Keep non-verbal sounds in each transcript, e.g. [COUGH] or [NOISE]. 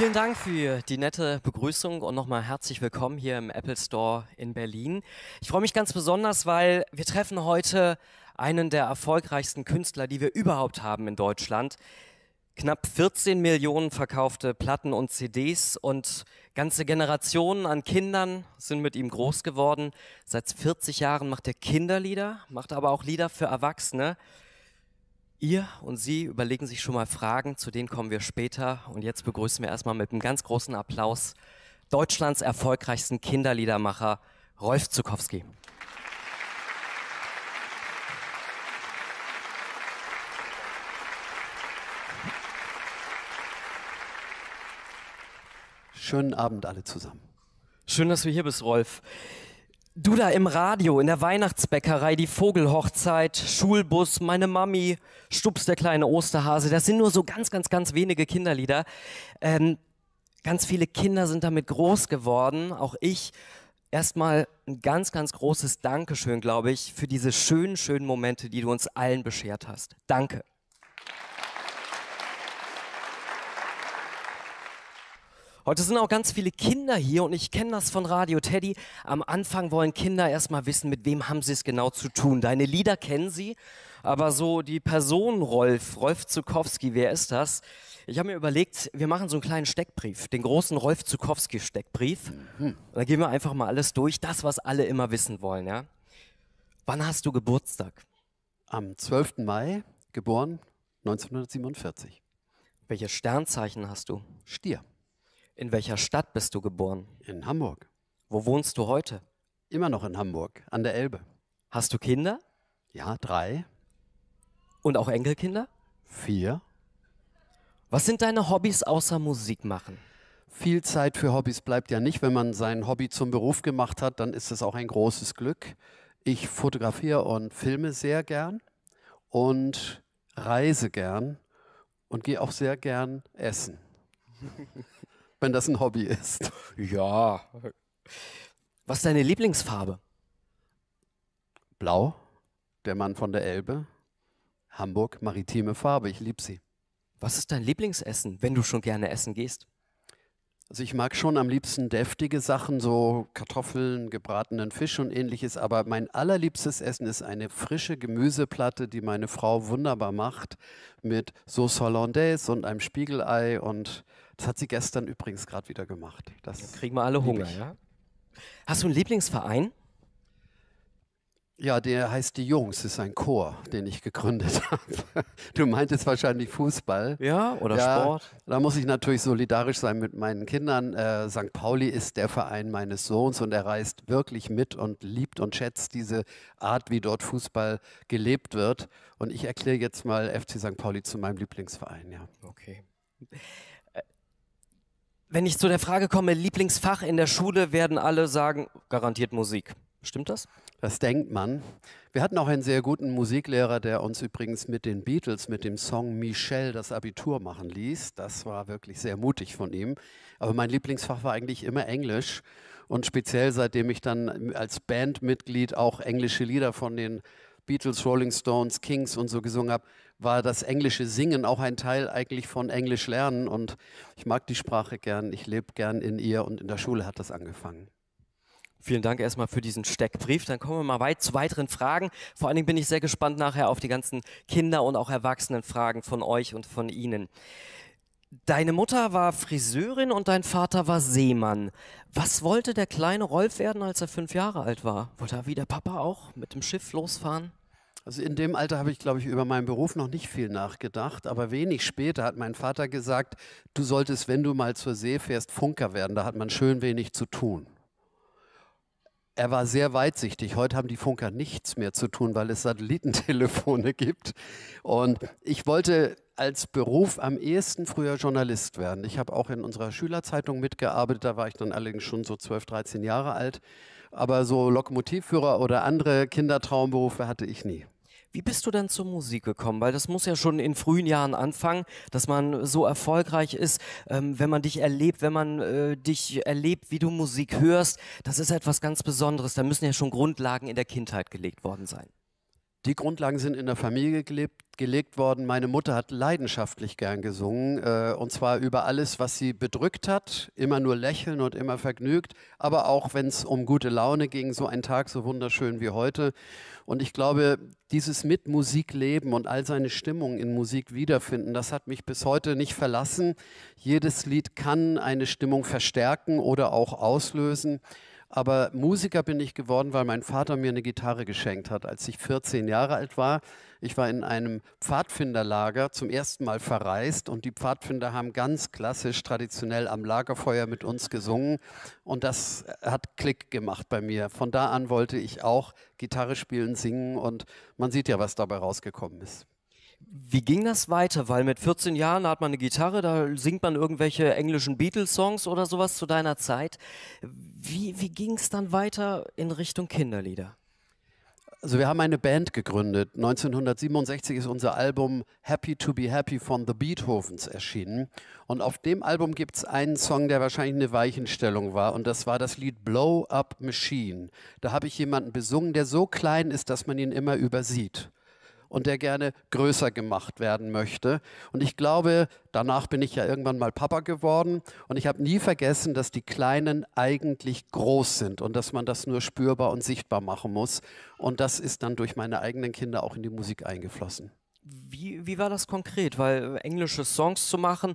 Vielen Dank für die nette Begrüßung und nochmal herzlich willkommen hier im Apple Store in Berlin. Ich freue mich ganz besonders, weil wir treffen heute einen der erfolgreichsten Künstler, die wir überhaupt haben in Deutschland. Knapp 14 Millionen verkaufte Platten und CDs und ganze Generationen an Kindern sind mit ihm groß geworden. Seit 40 Jahren macht er Kinderlieder, macht aber auch Lieder für Erwachsene. Ihr und Sie überlegen sich schon mal Fragen, zu denen kommen wir später. Und jetzt begrüßen wir erstmal mit einem ganz großen Applaus Deutschlands erfolgreichsten Kinderliedermacher Rolf Zukowski. Schönen Abend alle zusammen. Schön, dass du hier bist, Rolf. Du da im Radio, in der Weihnachtsbäckerei, die Vogelhochzeit, Schulbus, meine Mami, Stups der kleine Osterhase, das sind nur so ganz, ganz, ganz wenige Kinderlieder. Ähm, ganz viele Kinder sind damit groß geworden, auch ich. Erstmal ein ganz, ganz großes Dankeschön, glaube ich, für diese schönen, schönen Momente, die du uns allen beschert hast. Danke. Heute sind auch ganz viele Kinder hier und ich kenne das von Radio Teddy. Am Anfang wollen Kinder erstmal wissen, mit wem haben sie es genau zu tun. Deine Lieder kennen sie, aber so die Person Rolf, Rolf Zukowski, wer ist das? Ich habe mir überlegt, wir machen so einen kleinen Steckbrief, den großen Rolf Zukowski-Steckbrief. Mhm. Da gehen wir einfach mal alles durch, das, was alle immer wissen wollen. Ja? Wann hast du Geburtstag? Am 12. Mai, geboren 1947. Welches Sternzeichen hast du? Stier. In welcher Stadt bist du geboren? In Hamburg. Wo wohnst du heute? Immer noch in Hamburg, an der Elbe. Hast du Kinder? Ja, drei. Und auch Enkelkinder? Vier. Was sind deine Hobbys außer Musik machen? Viel Zeit für Hobbys bleibt ja nicht. Wenn man sein Hobby zum Beruf gemacht hat, dann ist es auch ein großes Glück. Ich fotografiere und filme sehr gern und reise gern und gehe auch sehr gern essen. [LAUGHS] wenn das ein Hobby ist. Ja. Was ist deine Lieblingsfarbe? Blau, der Mann von der Elbe, Hamburg, maritime Farbe, ich liebe sie. Was ist dein Lieblingsessen, wenn du schon gerne essen gehst? Also ich mag schon am liebsten deftige Sachen, so Kartoffeln, gebratenen Fisch und ähnliches, aber mein allerliebstes Essen ist eine frische Gemüseplatte, die meine Frau wunderbar macht, mit Sauce Hollandaise und einem Spiegelei und das hat sie gestern übrigens gerade wieder gemacht. Das kriegen wir alle Hunger, ja? Hast du einen Lieblingsverein? Ja, der heißt Die Jungs, ist ein Chor, den ich gegründet [LAUGHS] habe. Du meintest wahrscheinlich Fußball. Ja, oder ja, Sport. Da muss ich natürlich solidarisch sein mit meinen Kindern. Äh, St. Pauli ist der Verein meines Sohns und er reist wirklich mit und liebt und schätzt diese Art, wie dort Fußball gelebt wird. Und ich erkläre jetzt mal FC St. Pauli zu meinem Lieblingsverein, ja. Okay. Äh, wenn ich zu der Frage komme, Lieblingsfach in der Schule, werden alle sagen, garantiert Musik. Stimmt das? Das denkt man. Wir hatten auch einen sehr guten Musiklehrer, der uns übrigens mit den Beatles, mit dem Song Michelle das Abitur machen ließ. Das war wirklich sehr mutig von ihm. Aber mein Lieblingsfach war eigentlich immer Englisch. Und speziell seitdem ich dann als Bandmitglied auch englische Lieder von den Beatles, Rolling Stones, Kings und so gesungen habe, war das englische Singen auch ein Teil eigentlich von Englisch lernen. Und ich mag die Sprache gern, ich lebe gern in ihr und in der Schule hat das angefangen. Vielen Dank erstmal für diesen Steckbrief. Dann kommen wir mal weit zu weiteren Fragen. Vor allen Dingen bin ich sehr gespannt nachher auf die ganzen Kinder- und auch Erwachsenenfragen von euch und von Ihnen. Deine Mutter war Friseurin und dein Vater war Seemann. Was wollte der kleine Rolf werden, als er fünf Jahre alt war? Wollte er wie der Papa auch mit dem Schiff losfahren? Also in dem Alter habe ich, glaube ich, über meinen Beruf noch nicht viel nachgedacht, aber wenig später hat mein Vater gesagt, du solltest, wenn du mal zur See fährst, Funker werden, da hat man schön wenig zu tun er war sehr weitsichtig. Heute haben die Funker nichts mehr zu tun, weil es Satellitentelefone [LAUGHS] gibt. Und ich wollte als Beruf am ehesten früher Journalist werden. Ich habe auch in unserer Schülerzeitung mitgearbeitet, da war ich dann allerdings schon so 12, 13 Jahre alt. Aber so Lokomotivführer oder andere Kindertraumberufe hatte ich nie. Wie bist du denn zur Musik gekommen? Weil das muss ja schon in frühen Jahren anfangen, dass man so erfolgreich ist, ähm, wenn man dich erlebt, wenn man äh, dich erlebt, wie du Musik hörst. Das ist etwas ganz Besonderes. Da müssen ja schon Grundlagen in der Kindheit gelegt worden sein. Die Grundlagen sind in der Familie gelebt, gelegt worden. Meine Mutter hat leidenschaftlich gern gesungen, äh, und zwar über alles, was sie bedrückt hat, immer nur lächeln und immer vergnügt, aber auch wenn es um gute Laune ging, so ein Tag so wunderschön wie heute. Und ich glaube, dieses mit Musik leben und all seine Stimmung in Musik wiederfinden, das hat mich bis heute nicht verlassen. Jedes Lied kann eine Stimmung verstärken oder auch auslösen. Aber Musiker bin ich geworden, weil mein Vater mir eine Gitarre geschenkt hat, als ich 14 Jahre alt war. Ich war in einem Pfadfinderlager zum ersten Mal verreist und die Pfadfinder haben ganz klassisch, traditionell am Lagerfeuer mit uns gesungen und das hat Klick gemacht bei mir. Von da an wollte ich auch Gitarre spielen, singen und man sieht ja, was dabei rausgekommen ist. Wie ging das weiter? Weil mit 14 Jahren hat man eine Gitarre, da singt man irgendwelche englischen Beatles-Songs oder sowas zu deiner Zeit. Wie, wie ging es dann weiter in Richtung Kinderlieder? Also wir haben eine Band gegründet. 1967 ist unser Album Happy to be Happy von The Beethovens erschienen. Und auf dem Album gibt es einen Song, der wahrscheinlich eine Weichenstellung war. Und das war das Lied Blow Up Machine. Da habe ich jemanden besungen, der so klein ist, dass man ihn immer übersieht und der gerne größer gemacht werden möchte. Und ich glaube, danach bin ich ja irgendwann mal Papa geworden und ich habe nie vergessen, dass die Kleinen eigentlich groß sind und dass man das nur spürbar und sichtbar machen muss. Und das ist dann durch meine eigenen Kinder auch in die Musik eingeflossen. Wie, wie war das konkret? Weil äh, englische Songs zu machen,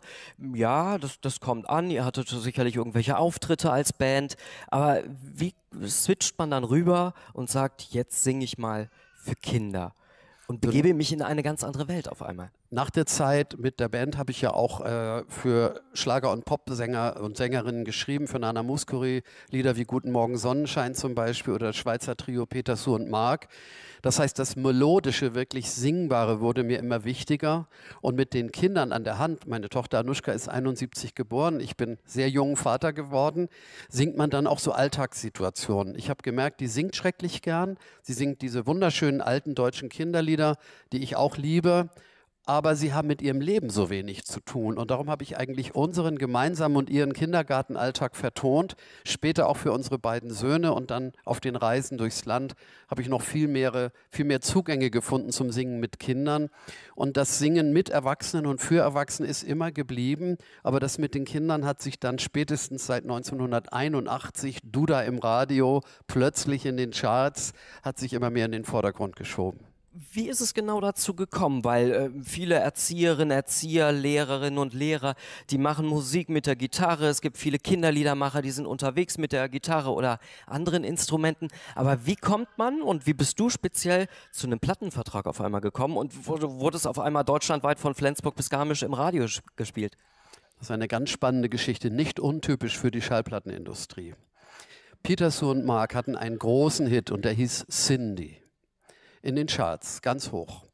ja, das, das kommt an. Ihr hattet sicherlich irgendwelche Auftritte als Band. Aber wie switcht man dann rüber und sagt, jetzt singe ich mal für Kinder? und begebe genau. mich in eine ganz andere Welt auf einmal nach der Zeit mit der Band habe ich ja auch äh, für Schlager- und Popsänger und Sängerinnen geschrieben, für Nana Muscuri, Lieder wie Guten Morgen Sonnenschein zum Beispiel oder Schweizer Trio Peter Su und Mark. Das heißt, das Melodische, wirklich Singbare wurde mir immer wichtiger und mit den Kindern an der Hand, meine Tochter Anuschka ist 71 geboren, ich bin sehr jung Vater geworden, singt man dann auch so Alltagssituationen. Ich habe gemerkt, die singt schrecklich gern, sie singt diese wunderschönen alten deutschen Kinderlieder, die ich auch liebe aber sie haben mit ihrem Leben so wenig zu tun. Und darum habe ich eigentlich unseren gemeinsamen und ihren Kindergartenalltag vertont, später auch für unsere beiden Söhne und dann auf den Reisen durchs Land habe ich noch viel, mehrere, viel mehr Zugänge gefunden zum Singen mit Kindern. Und das Singen mit Erwachsenen und für Erwachsene ist immer geblieben, aber das mit den Kindern hat sich dann spätestens seit 1981 Duda im Radio plötzlich in den Charts, hat sich immer mehr in den Vordergrund geschoben. Wie ist es genau dazu gekommen? Weil äh, viele Erzieherinnen, Erzieher, Lehrerinnen und Lehrer, die machen Musik mit der Gitarre. Es gibt viele Kinderliedermacher, die sind unterwegs mit der Gitarre oder anderen Instrumenten. Aber wie kommt man und wie bist du speziell zu einem Plattenvertrag auf einmal gekommen und wurde, wurde es auf einmal deutschlandweit von Flensburg bis Garmisch im Radio gespielt? Das ist eine ganz spannende Geschichte, nicht untypisch für die Schallplattenindustrie. Peterson und Mark hatten einen großen Hit und der hieß Cindy in den Charts, ganz hoch.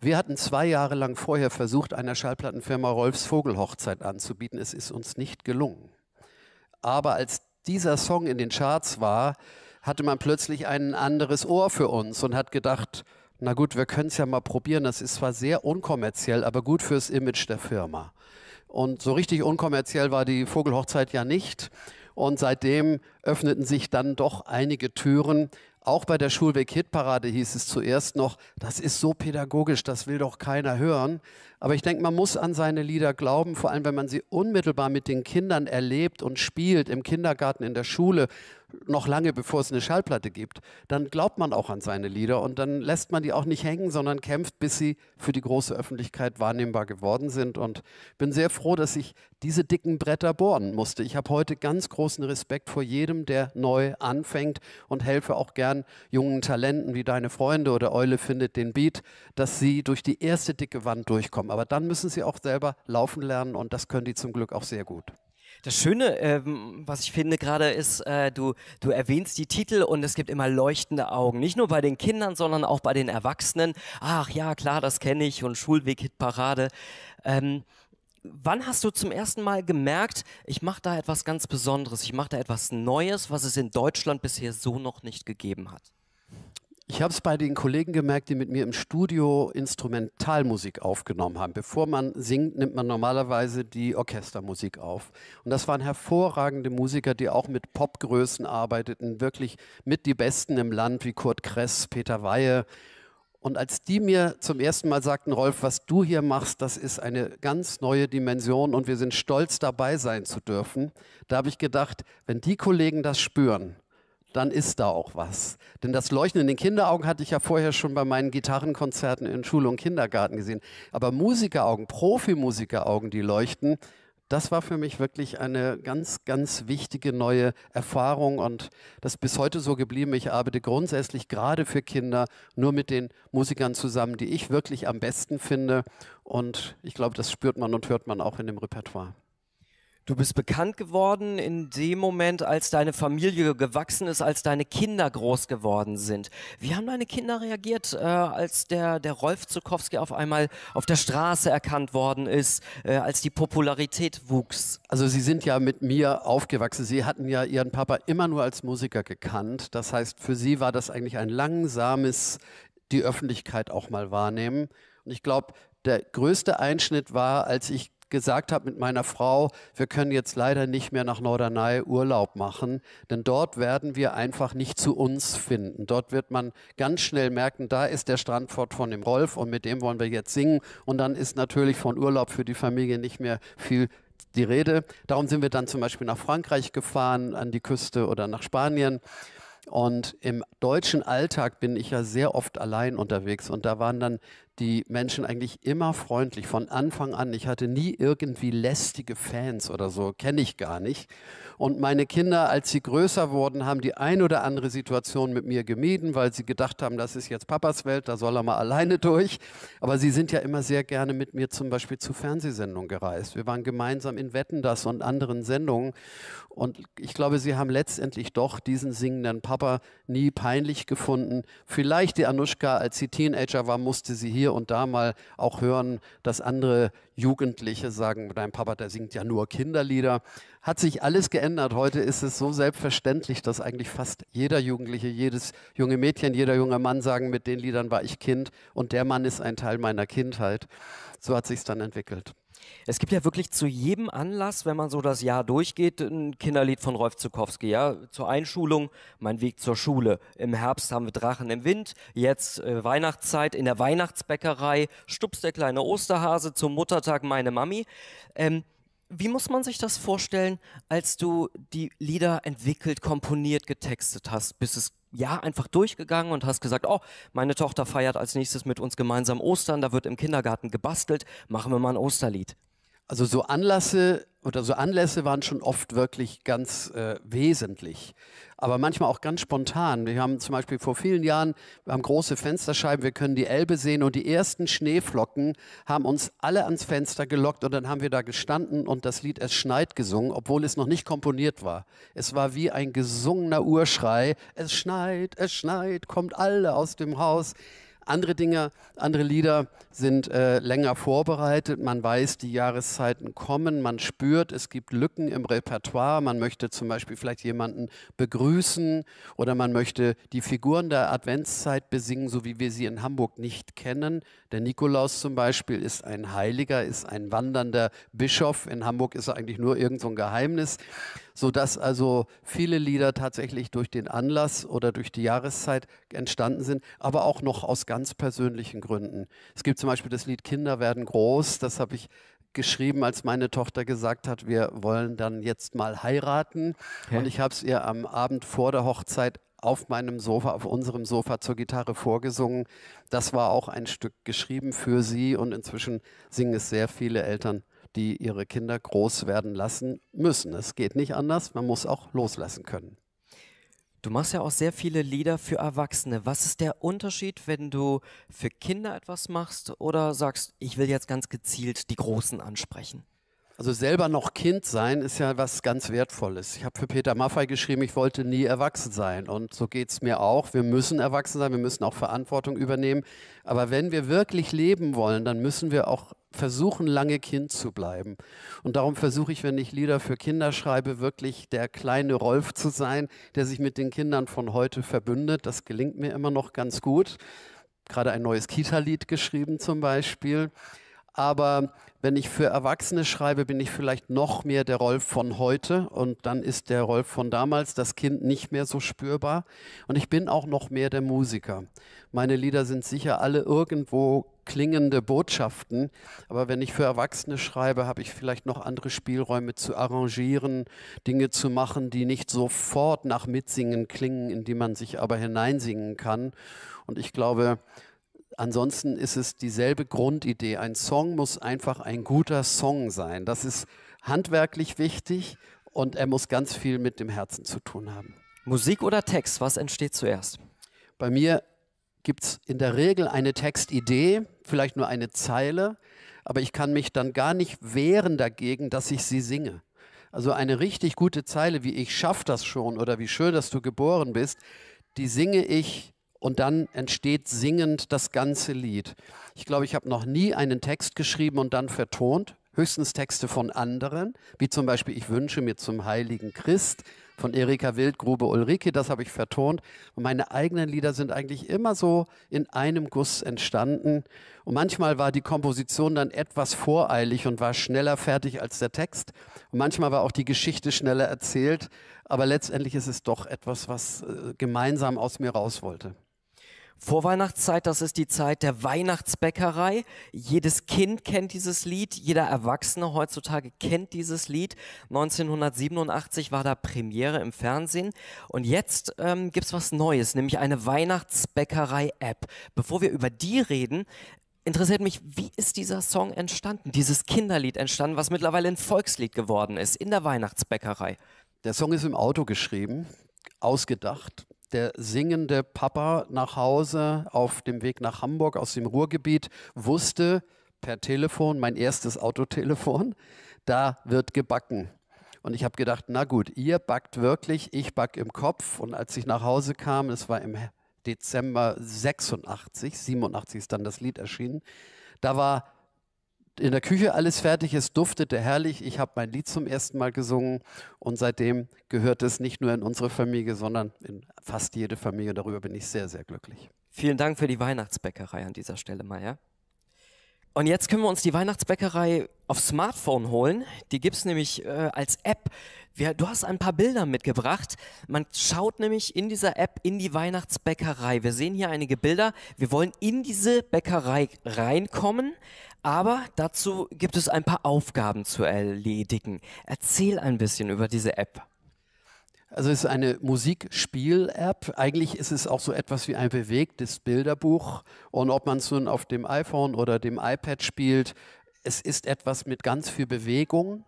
Wir hatten zwei Jahre lang vorher versucht, einer Schallplattenfirma Rolfs Vogelhochzeit anzubieten. Es ist uns nicht gelungen. Aber als dieser Song in den Charts war, hatte man plötzlich ein anderes Ohr für uns und hat gedacht, na gut, wir können es ja mal probieren. Das ist zwar sehr unkommerziell, aber gut fürs Image der Firma. Und so richtig unkommerziell war die Vogelhochzeit ja nicht. Und seitdem öffneten sich dann doch einige Türen, auch bei der Schulweg-Hitparade hieß es zuerst noch, das ist so pädagogisch, das will doch keiner hören. Aber ich denke, man muss an seine Lieder glauben, vor allem wenn man sie unmittelbar mit den Kindern erlebt und spielt, im Kindergarten, in der Schule noch lange bevor es eine Schallplatte gibt, dann glaubt man auch an seine Lieder und dann lässt man die auch nicht hängen, sondern kämpft, bis sie für die große Öffentlichkeit wahrnehmbar geworden sind. Und bin sehr froh, dass ich diese dicken Bretter bohren musste. Ich habe heute ganz großen Respekt vor jedem, der neu anfängt und helfe auch gern jungen Talenten wie deine Freunde oder Eule findet den Beat, dass sie durch die erste dicke Wand durchkommen. Aber dann müssen sie auch selber laufen lernen und das können die zum Glück auch sehr gut. Das Schöne, ähm, was ich finde gerade, ist, äh, du, du erwähnst die Titel und es gibt immer leuchtende Augen. Nicht nur bei den Kindern, sondern auch bei den Erwachsenen. Ach ja, klar, das kenne ich und Schulweg-Hitparade. Ähm, wann hast du zum ersten Mal gemerkt, ich mache da etwas ganz Besonderes, ich mache da etwas Neues, was es in Deutschland bisher so noch nicht gegeben hat? Ich habe es bei den Kollegen gemerkt, die mit mir im Studio Instrumentalmusik aufgenommen haben. Bevor man singt, nimmt man normalerweise die Orchestermusik auf. Und das waren hervorragende Musiker, die auch mit Popgrößen arbeiteten, wirklich mit die Besten im Land, wie Kurt Kress, Peter Weihe. Und als die mir zum ersten Mal sagten, Rolf, was du hier machst, das ist eine ganz neue Dimension und wir sind stolz dabei sein zu dürfen, da habe ich gedacht, wenn die Kollegen das spüren, dann ist da auch was. Denn das Leuchten in den Kinderaugen hatte ich ja vorher schon bei meinen Gitarrenkonzerten in Schule und Kindergarten gesehen. Aber Musikeraugen, Profimusikeraugen, die leuchten, das war für mich wirklich eine ganz, ganz wichtige neue Erfahrung und das ist bis heute so geblieben. Ich arbeite grundsätzlich gerade für Kinder nur mit den Musikern zusammen, die ich wirklich am besten finde. Und ich glaube, das spürt man und hört man auch in dem Repertoire. Du bist bekannt geworden in dem Moment, als deine Familie gewachsen ist, als deine Kinder groß geworden sind. Wie haben deine Kinder reagiert, äh, als der, der Rolf Zukowski auf einmal auf der Straße erkannt worden ist, äh, als die Popularität wuchs? Also sie sind ja mit mir aufgewachsen. Sie hatten ja ihren Papa immer nur als Musiker gekannt. Das heißt, für sie war das eigentlich ein langsames, die Öffentlichkeit auch mal wahrnehmen. Und ich glaube, der größte Einschnitt war, als ich gesagt habe mit meiner Frau, wir können jetzt leider nicht mehr nach Norderney Urlaub machen, denn dort werden wir einfach nicht zu uns finden. Dort wird man ganz schnell merken, da ist der Strandfort von dem Rolf und mit dem wollen wir jetzt singen und dann ist natürlich von Urlaub für die Familie nicht mehr viel die Rede. Darum sind wir dann zum Beispiel nach Frankreich gefahren, an die Küste oder nach Spanien. Und im deutschen Alltag bin ich ja sehr oft allein unterwegs. Und da waren dann die Menschen eigentlich immer freundlich von Anfang an. Ich hatte nie irgendwie lästige Fans oder so, kenne ich gar nicht. Und meine Kinder, als sie größer wurden, haben die ein oder andere Situation mit mir gemieden, weil sie gedacht haben, das ist jetzt Papas Welt, da soll er mal alleine durch. Aber sie sind ja immer sehr gerne mit mir zum Beispiel zu Fernsehsendungen gereist. Wir waren gemeinsam in Wetten das und anderen Sendungen. Und ich glaube, sie haben letztendlich doch diesen singenden Papa nie peinlich gefunden. Vielleicht die Anushka, als sie Teenager war, musste sie hier hier und da mal auch hören, dass andere Jugendliche sagen, dein Papa, der singt ja nur Kinderlieder. Hat sich alles geändert. Heute ist es so selbstverständlich, dass eigentlich fast jeder Jugendliche, jedes junge Mädchen, jeder junge Mann sagen, mit den Liedern war ich Kind und der Mann ist ein Teil meiner Kindheit. So hat sich es dann entwickelt. Es gibt ja wirklich zu jedem Anlass, wenn man so das Jahr durchgeht, ein Kinderlied von Rolf Zukowski, ja, zur Einschulung, mein Weg zur Schule. Im Herbst haben wir Drachen im Wind, jetzt äh, Weihnachtszeit in der Weihnachtsbäckerei, stups der kleine Osterhase, zum Muttertag meine Mami. Ähm, wie muss man sich das vorstellen, als du die Lieder entwickelt, komponiert, getextet hast, bis es ja, einfach durchgegangen und hast gesagt, oh, meine Tochter feiert als nächstes mit uns gemeinsam Ostern, da wird im Kindergarten gebastelt, machen wir mal ein Osterlied. Also so Anlässe oder so Anlässe waren schon oft wirklich ganz äh, wesentlich, aber manchmal auch ganz spontan. Wir haben zum Beispiel vor vielen Jahren, wir haben große Fensterscheiben, wir können die Elbe sehen und die ersten Schneeflocken haben uns alle ans Fenster gelockt und dann haben wir da gestanden und das Lied Es schneit gesungen, obwohl es noch nicht komponiert war. Es war wie ein gesungener Urschrei, es schneit, es schneit, kommt alle aus dem Haus. Andere Dinge, andere Lieder sind äh, länger vorbereitet. Man weiß, die Jahreszeiten kommen. Man spürt, es gibt Lücken im Repertoire. Man möchte zum Beispiel vielleicht jemanden begrüßen oder man möchte die Figuren der Adventszeit besingen, so wie wir sie in Hamburg nicht kennen. Der Nikolaus zum Beispiel ist ein Heiliger, ist ein wandernder Bischof. In Hamburg ist er eigentlich nur irgend so ein Geheimnis sodass also viele Lieder tatsächlich durch den Anlass oder durch die Jahreszeit entstanden sind, aber auch noch aus ganz persönlichen Gründen. Es gibt zum Beispiel das Lied Kinder werden groß, das habe ich geschrieben, als meine Tochter gesagt hat, wir wollen dann jetzt mal heiraten. Hä? Und ich habe es ihr am Abend vor der Hochzeit auf meinem Sofa, auf unserem Sofa zur Gitarre vorgesungen. Das war auch ein Stück geschrieben für sie und inzwischen singen es sehr viele Eltern die ihre Kinder groß werden lassen müssen. Es geht nicht anders, man muss auch loslassen können. Du machst ja auch sehr viele Lieder für Erwachsene. Was ist der Unterschied, wenn du für Kinder etwas machst oder sagst, ich will jetzt ganz gezielt die Großen ansprechen? Also selber noch Kind sein ist ja was ganz Wertvolles. Ich habe für Peter Maffei geschrieben, ich wollte nie erwachsen sein. Und so geht es mir auch. Wir müssen erwachsen sein, wir müssen auch Verantwortung übernehmen. Aber wenn wir wirklich leben wollen, dann müssen wir auch versuchen, lange Kind zu bleiben. Und darum versuche ich, wenn ich Lieder für Kinder schreibe, wirklich der kleine Rolf zu sein, der sich mit den Kindern von heute verbündet. Das gelingt mir immer noch ganz gut. Gerade ein neues Kita-Lied geschrieben zum Beispiel aber wenn ich für Erwachsene schreibe, bin ich vielleicht noch mehr der Rolf von heute und dann ist der Rolf von damals, das Kind, nicht mehr so spürbar. Und ich bin auch noch mehr der Musiker. Meine Lieder sind sicher alle irgendwo klingende Botschaften, aber wenn ich für Erwachsene schreibe, habe ich vielleicht noch andere Spielräume zu arrangieren, Dinge zu machen, die nicht sofort nach Mitsingen klingen, in die man sich aber hineinsingen kann. Und ich glaube, Ansonsten ist es dieselbe Grundidee. Ein Song muss einfach ein guter Song sein. Das ist handwerklich wichtig und er muss ganz viel mit dem Herzen zu tun haben. Musik oder Text, was entsteht zuerst? Bei mir gibt es in der Regel eine Textidee, vielleicht nur eine Zeile, aber ich kann mich dann gar nicht wehren dagegen, dass ich sie singe. Also eine richtig gute Zeile wie ich schaff das schon oder wie schön, dass du geboren bist, die singe ich und dann entsteht singend das ganze Lied. Ich glaube, ich habe noch nie einen Text geschrieben und dann vertont, höchstens Texte von anderen, wie zum Beispiel Ich wünsche mir zum heiligen Christ von Erika Wildgrube Ulrike, das habe ich vertont. Und meine eigenen Lieder sind eigentlich immer so in einem Guss entstanden. Und manchmal war die Komposition dann etwas voreilig und war schneller fertig als der Text. Und manchmal war auch die Geschichte schneller erzählt. Aber letztendlich ist es doch etwas, was äh, gemeinsam aus mir raus wollte. Vorweihnachtszeit, das ist die Zeit der Weihnachtsbäckerei. Jedes Kind kennt dieses Lied, jeder Erwachsene heutzutage kennt dieses Lied. 1987 war da Premiere im Fernsehen und jetzt ähm, gibt es was Neues, nämlich eine Weihnachtsbäckerei-App. Bevor wir über die reden, interessiert mich, wie ist dieser Song entstanden, dieses Kinderlied entstanden, was mittlerweile ein Volkslied geworden ist in der Weihnachtsbäckerei. Der Song ist im Auto geschrieben, ausgedacht der singende Papa nach Hause auf dem Weg nach Hamburg aus dem Ruhrgebiet wusste per Telefon, mein erstes Autotelefon, [LAUGHS] da wird gebacken. Und ich habe gedacht, na gut, ihr backt wirklich, ich back im Kopf. Und als ich nach Hause kam, es war im Dezember 86, 87 ist dann das Lied erschienen, da war in der Küche alles fertig, es duftete herrlich. Ich habe mein Lied zum ersten Mal gesungen und seitdem gehört es nicht nur in unsere Familie, sondern in fast jede Familie. Darüber bin ich sehr, sehr glücklich. Vielen Dank für die Weihnachtsbäckerei an dieser Stelle, Meier. Und jetzt können wir uns die Weihnachtsbäckerei auf Smartphone holen. Die gibt es nämlich äh, als App. Wir, du hast ein paar Bilder mitgebracht. Man schaut nämlich in dieser App in die Weihnachtsbäckerei. Wir sehen hier einige Bilder. Wir wollen in diese Bäckerei reinkommen. Aber dazu gibt es ein paar Aufgaben zu erledigen. Erzähl ein bisschen über diese App. Also es ist eine Musikspiel-App. Eigentlich ist es auch so etwas wie ein bewegtes Bilderbuch. Und ob man es nun auf dem iPhone oder dem iPad spielt, es ist etwas mit ganz viel Bewegung.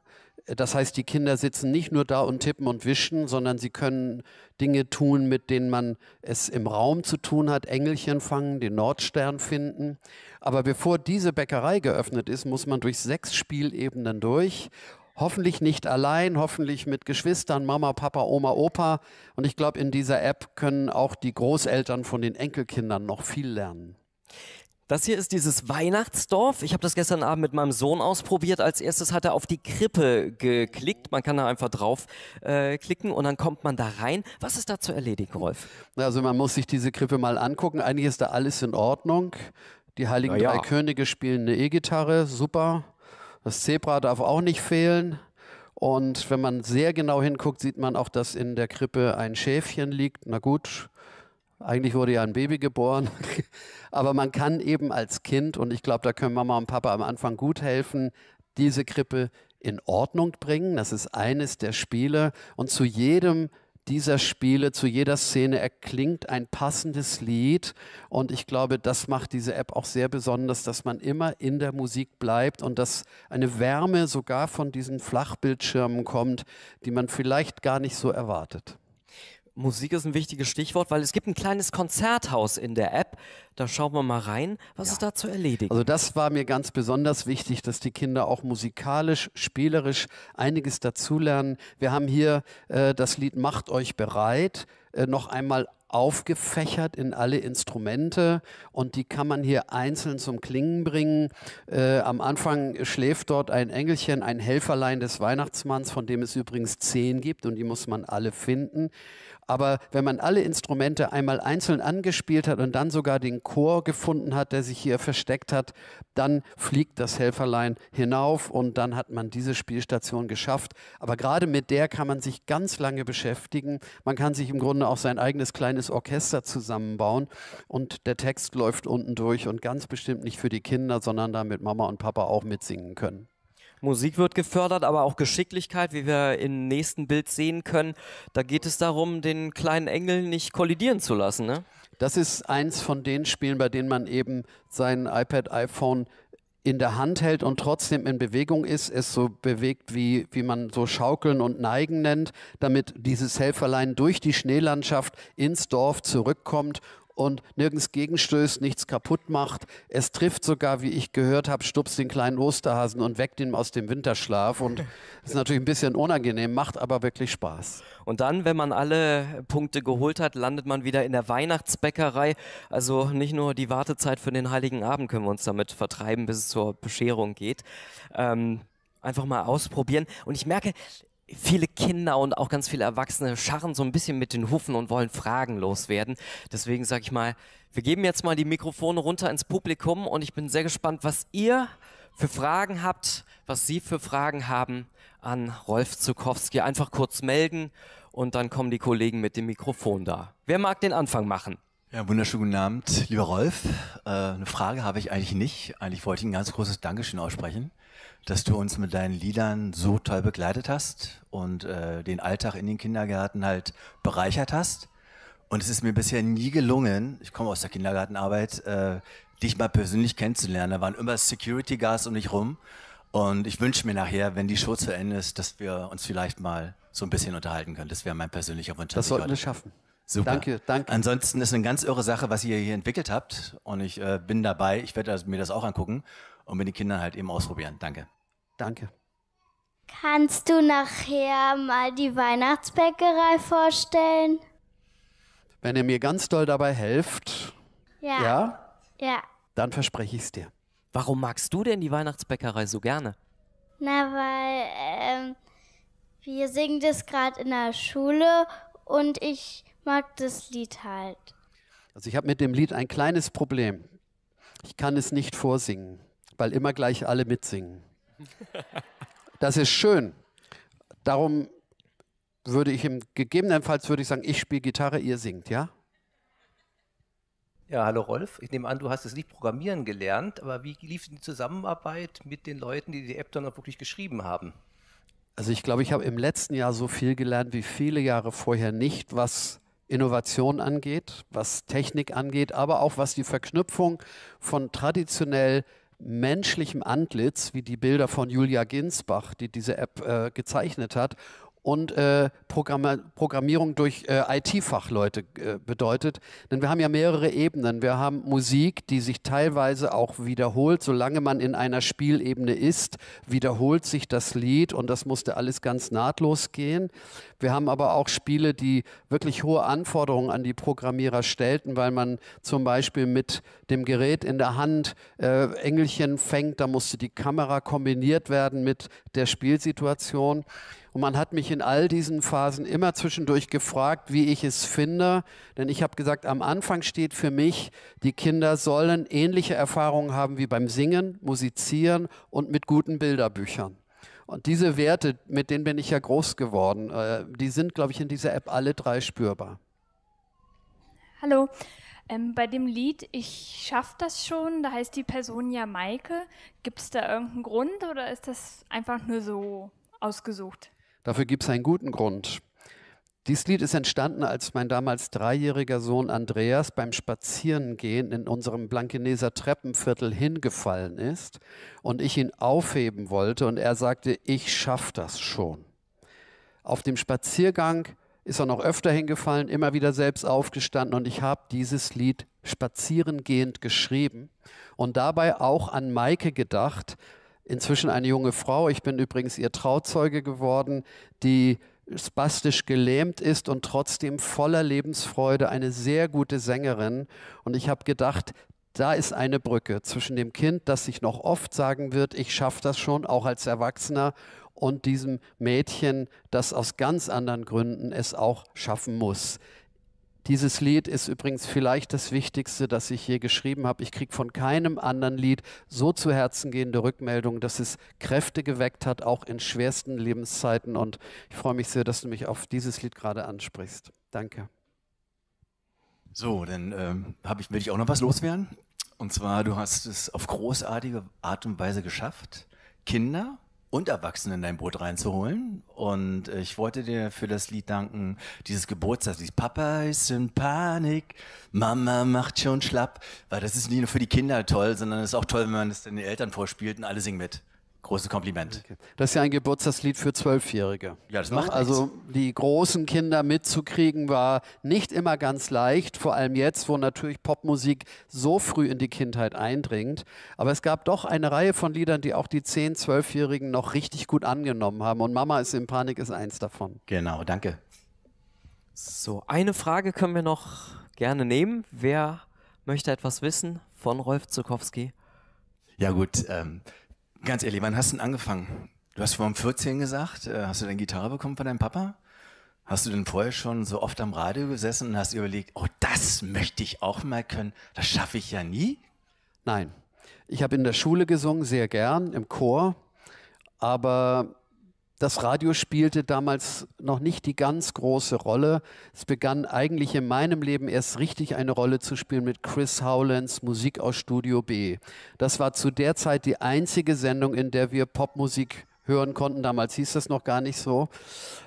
Das heißt, die Kinder sitzen nicht nur da und tippen und wischen, sondern sie können Dinge tun, mit denen man es im Raum zu tun hat. Engelchen fangen, den Nordstern finden. Aber bevor diese Bäckerei geöffnet ist, muss man durch sechs Spielebenen durch. Hoffentlich nicht allein, hoffentlich mit Geschwistern, Mama, Papa, Oma, Opa. Und ich glaube, in dieser App können auch die Großeltern von den Enkelkindern noch viel lernen. Das hier ist dieses Weihnachtsdorf. Ich habe das gestern Abend mit meinem Sohn ausprobiert. Als erstes hat er auf die Krippe geklickt. Man kann da einfach drauf äh, klicken und dann kommt man da rein. Was ist da zu erledigen, Rolf? Also man muss sich diese Krippe mal angucken. Eigentlich ist da alles in Ordnung. Die Heiligen ja. Drei Könige spielen eine E-Gitarre, super. Das Zebra darf auch nicht fehlen. Und wenn man sehr genau hinguckt, sieht man auch, dass in der Krippe ein Schäfchen liegt. Na gut, eigentlich wurde ja ein Baby geboren. [LAUGHS] Aber man kann eben als Kind, und ich glaube, da können Mama und Papa am Anfang gut helfen, diese Krippe in Ordnung bringen. Das ist eines der Spiele. Und zu jedem dieser Spiele, zu jeder Szene erklingt ein passendes Lied. Und ich glaube, das macht diese App auch sehr besonders, dass man immer in der Musik bleibt und dass eine Wärme sogar von diesen Flachbildschirmen kommt, die man vielleicht gar nicht so erwartet. Musik ist ein wichtiges Stichwort, weil es gibt ein kleines Konzerthaus in der App. Da schauen wir mal rein, was ja. ist da zu erledigen. Also das war mir ganz besonders wichtig, dass die Kinder auch musikalisch, spielerisch einiges dazulernen. Wir haben hier äh, das Lied Macht euch bereit äh, noch einmal aufgefächert in alle Instrumente und die kann man hier einzeln zum Klingen bringen. Äh, am Anfang schläft dort ein Engelchen, ein Helferlein des Weihnachtsmanns, von dem es übrigens zehn gibt und die muss man alle finden. Aber wenn man alle Instrumente einmal einzeln angespielt hat und dann sogar den Chor gefunden hat, der sich hier versteckt hat, dann fliegt das Helferlein hinauf und dann hat man diese Spielstation geschafft. Aber gerade mit der kann man sich ganz lange beschäftigen. Man kann sich im Grunde auch sein eigenes kleines kleines Orchester zusammenbauen und der Text läuft unten durch und ganz bestimmt nicht für die Kinder, sondern damit Mama und Papa auch mitsingen können. Musik wird gefördert, aber auch Geschicklichkeit, wie wir im nächsten Bild sehen können. Da geht es darum, den kleinen Engel nicht kollidieren zu lassen. Ne? Das ist eins von den Spielen, bei denen man eben sein iPad, iPhone in der Hand hält und trotzdem in Bewegung ist, es so bewegt, wie, wie man so schaukeln und neigen nennt, damit dieses Helferlein durch die Schneelandschaft ins Dorf zurückkommt und nirgends gegenstößt, nichts kaputt macht. Es trifft sogar, wie ich gehört habe, stups den kleinen Osterhasen und weckt ihn aus dem Winterschlaf. Und das [LAUGHS] ist natürlich ein bisschen unangenehm, macht aber wirklich Spaß. Und dann, wenn man alle Punkte geholt hat, landet man wieder in der Weihnachtsbäckerei. Also nicht nur die Wartezeit für den Heiligen Abend können wir uns damit vertreiben, bis es zur Bescherung geht. Ähm, einfach mal ausprobieren. Und ich merke, viele Kinder und auch ganz viele Erwachsene scharren so ein bisschen mit den Hufen und wollen Fragen loswerden. Deswegen sage ich mal, wir geben jetzt mal die Mikrofone runter ins Publikum und ich bin sehr gespannt, was ihr für Fragen habt, was Sie für Fragen haben an Rolf Zukowski. Einfach kurz melden und dann kommen die Kollegen mit dem Mikrofon da. Wer mag den Anfang machen? Ja, wunderschönen guten Abend, lieber Rolf. Äh, eine Frage habe ich eigentlich nicht. Eigentlich wollte ich ein ganz großes Dankeschön aussprechen dass du uns mit deinen Liedern so toll begleitet hast und äh, den Alltag in den Kindergärten halt bereichert hast. Und es ist mir bisher nie gelungen, ich komme aus der Kindergartenarbeit, äh, dich mal persönlich kennenzulernen. Da waren immer Security Guards um dich rum. Und ich wünsche mir nachher, wenn die Show zu Ende ist, dass wir uns vielleicht mal so ein bisschen unterhalten können. Das wäre mein persönlicher Wunsch. Das sollten wir schaffen. Super. Danke, danke. Ansonsten ist eine ganz irre Sache, was ihr hier entwickelt habt. Und ich äh, bin dabei. Ich werde also mir das auch angucken und mit den Kindern halt eben ausprobieren. Danke. Danke. Kannst du nachher mal die Weihnachtsbäckerei vorstellen? Wenn ihr mir ganz doll dabei helft. Ja. Ja? Ja. Dann verspreche ich es dir. Warum magst du denn die Weihnachtsbäckerei so gerne? Na, weil ähm, wir singen das gerade in der Schule und ich mag das Lied halt. Also ich habe mit dem Lied ein kleines Problem. Ich kann es nicht vorsingen weil immer gleich alle mitsingen. Das ist schön. Darum würde ich ihm gegebenenfalls würde ich sagen, ich spiele Gitarre, ihr singt, ja? Ja, hallo Rolf. Ich nehme an, du hast es nicht programmieren gelernt, aber wie lief die Zusammenarbeit mit den Leuten, die die App dann auch wirklich geschrieben haben? Also ich glaube, ich habe im letzten Jahr so viel gelernt wie viele Jahre vorher nicht, was Innovation angeht, was Technik angeht, aber auch was die Verknüpfung von traditionell menschlichem Antlitz, wie die Bilder von Julia Ginsbach, die diese App äh, gezeichnet hat, und äh, Programmierung durch äh, IT-Fachleute äh, bedeutet. Denn wir haben ja mehrere Ebenen. Wir haben Musik, die sich teilweise auch wiederholt. Solange man in einer Spielebene ist, wiederholt sich das Lied und das musste alles ganz nahtlos gehen. Wir haben aber auch Spiele, die wirklich hohe Anforderungen an die Programmierer stellten, weil man zum Beispiel mit dem Gerät in der Hand äh, Engelchen fängt. Da musste die Kamera kombiniert werden mit der Spielsituation. Und man hat mich in all diesen Phasen immer zwischendurch gefragt, wie ich es finde. Denn ich habe gesagt, am Anfang steht für mich, die Kinder sollen ähnliche Erfahrungen haben wie beim Singen, Musizieren und mit guten Bilderbüchern. Und diese Werte, mit denen bin ich ja groß geworden, äh, die sind, glaube ich, in dieser App alle drei spürbar. Hallo. Ähm, bei dem Lied Ich schaff das schon, da heißt die Person ja Maike. Gibt es da irgendeinen Grund oder ist das einfach nur so ausgesucht? Dafür gibt es einen guten Grund. Dieses Lied ist entstanden, als mein damals dreijähriger Sohn Andreas beim Spazierengehen in unserem Blankeneser Treppenviertel hingefallen ist und ich ihn aufheben wollte und er sagte, ich schaff das schon. Auf dem Spaziergang ist er noch öfter hingefallen, immer wieder selbst aufgestanden und ich habe dieses Lied spazierengehend geschrieben und dabei auch an Maike gedacht, inzwischen eine junge Frau. Ich bin übrigens ihr Trauzeuge geworden, die spastisch gelähmt ist und trotzdem voller Lebensfreude eine sehr gute Sängerin. Und ich habe gedacht, da ist eine Brücke zwischen dem Kind, das sich noch oft sagen wird, ich schaffe das schon, auch als Erwachsener, und diesem Mädchen, das aus ganz anderen Gründen es auch schaffen muss. Dieses Lied ist übrigens vielleicht das Wichtigste, das ich je geschrieben habe. Ich kriege von keinem anderen Lied so zu Herzen gehende Rückmeldungen, dass es Kräfte geweckt hat, auch in schwersten Lebenszeiten. Und ich freue mich sehr, dass du mich auf dieses Lied gerade ansprichst. Danke. So, dann ähm, ich, will ich auch noch was loswerden. Und zwar, du hast es auf großartige Art und Weise geschafft, Kinder und Erwachsenen in dein Boot reinzuholen. Und ich wollte dir für das Lied danken, dieses Geburtstagslied. Papa ist in Panik, Mama macht schon schlapp. Weil das ist nicht nur für die Kinder toll, sondern es ist auch toll, wenn man es den Eltern vorspielt und alle singen mit. Großes Kompliment. Das ist ja ein Geburtstagslied für Zwölfjährige. Ja, das ne? macht ja, Also nichts. die großen Kinder mitzukriegen war nicht immer ganz leicht, vor allem jetzt, wo natürlich Popmusik so früh in die Kindheit eindringt. Aber es gab doch eine Reihe von Liedern, die auch die 10-, 12-Jährigen noch richtig gut angenommen haben. Und Mama ist in Panik ist eins davon. Genau, danke. So, eine Frage können wir noch gerne nehmen. Wer möchte etwas wissen von Rolf Zukowski? Ja gut, ähm, Ganz ehrlich, wann hast du denn angefangen? Du hast vorhin 14 gesagt, äh, hast du deine Gitarre bekommen von deinem Papa? Hast du denn vorher schon so oft am Radio gesessen und hast überlegt, oh, das möchte ich auch mal können, das schaffe ich ja nie? Nein. Ich habe in der Schule gesungen, sehr gern, im Chor, aber das Radio spielte damals noch nicht die ganz große Rolle. Es begann eigentlich in meinem Leben erst richtig eine Rolle zu spielen mit Chris Howlands Musik aus Studio B. Das war zu der Zeit die einzige Sendung, in der wir Popmusik hören konnten. Damals hieß das noch gar nicht so.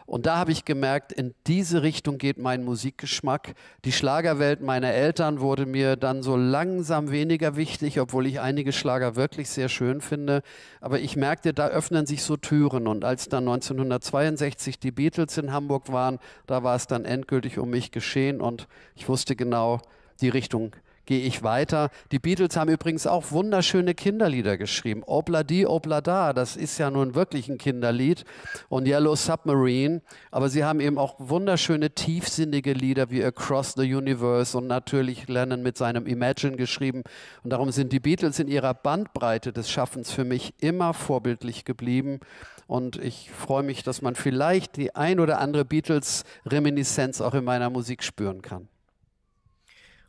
Und da habe ich gemerkt, in diese Richtung geht mein Musikgeschmack. Die Schlagerwelt meiner Eltern wurde mir dann so langsam weniger wichtig, obwohl ich einige Schlager wirklich sehr schön finde. Aber ich merkte, da öffnen sich so Türen. Und als dann 1962 die Beatles in Hamburg waren, da war es dann endgültig um mich geschehen. Und ich wusste genau, die Richtung gehe ich weiter. Die Beatles haben übrigens auch wunderschöne Kinderlieder geschrieben. Obla di, obla da, das ist ja nun wirklich ein Kinderlied. Und Yellow Submarine. Aber sie haben eben auch wunderschöne, tiefsinnige Lieder wie Across the Universe und natürlich Lennon mit seinem Imagine geschrieben. Und darum sind die Beatles in ihrer Bandbreite des Schaffens für mich immer vorbildlich geblieben. Und ich freue mich, dass man vielleicht die ein oder andere Beatles-Reminiszenz auch in meiner Musik spüren kann.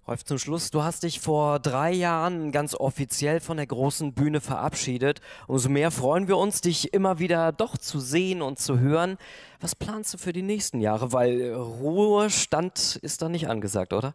Rolf, zum Schluss, du hast dich vor drei Jahren ganz offiziell von der großen Bühne verabschiedet. Umso mehr freuen wir uns, dich immer wieder doch zu sehen und zu hören. Was planst du für die nächsten Jahre? Weil Ruhestand ist da nicht angesagt, oder?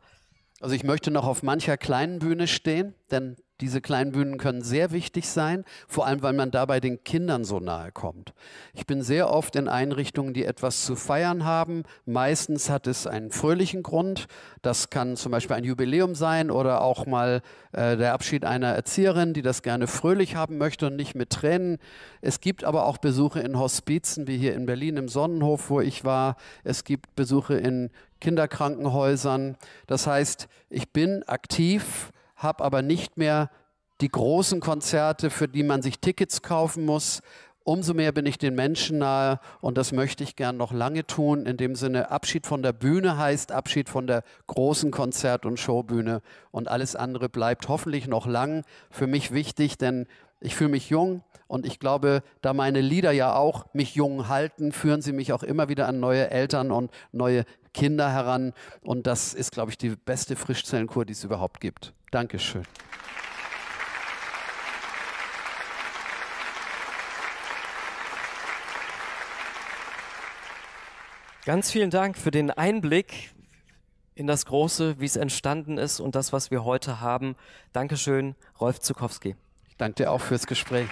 Also ich möchte noch auf mancher kleinen Bühne stehen, denn diese kleinen Bühnen können sehr wichtig sein, vor allem weil man dabei den Kindern so nahe kommt. Ich bin sehr oft in Einrichtungen, die etwas zu feiern haben. Meistens hat es einen fröhlichen Grund. Das kann zum Beispiel ein Jubiläum sein oder auch mal äh, der Abschied einer Erzieherin, die das gerne fröhlich haben möchte und nicht mit Tränen. Es gibt aber auch Besuche in Hospizen, wie hier in Berlin im Sonnenhof, wo ich war. Es gibt Besuche in Kinderkrankenhäusern. Das heißt, ich bin aktiv, habe aber nicht mehr die großen Konzerte, für die man sich Tickets kaufen muss. Umso mehr bin ich den Menschen nahe und das möchte ich gern noch lange tun. In dem Sinne, Abschied von der Bühne heißt Abschied von der großen Konzert- und Showbühne und alles andere bleibt hoffentlich noch lang für mich wichtig, denn ich fühle mich jung und ich glaube, da meine Lieder ja auch mich jung halten, führen sie mich auch immer wieder an neue Eltern und neue Kinder heran. Und das ist, glaube ich, die beste Frischzellenkur, die es überhaupt gibt. Dankeschön. Ganz vielen Dank für den Einblick in das Große, wie es entstanden ist und das, was wir heute haben. Dankeschön, Rolf Zukowski. Ich danke dir auch fürs Gespräch.